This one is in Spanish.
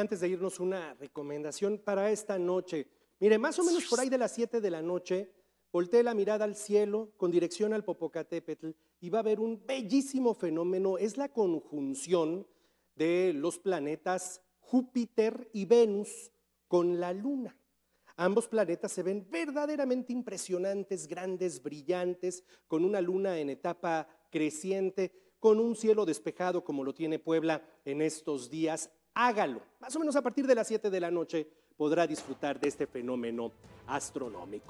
antes de irnos una recomendación para esta noche. Mire, más o menos por ahí de las 7 de la noche, volteé la mirada al cielo con dirección al Popocatépetl y va a haber un bellísimo fenómeno. Es la conjunción de los planetas Júpiter y Venus con la Luna. Ambos planetas se ven verdaderamente impresionantes, grandes, brillantes, con una luna en etapa creciente, con un cielo despejado como lo tiene Puebla en estos días hágalo. Más o menos a partir de las 7 de la noche podrá disfrutar de este fenómeno astronómico.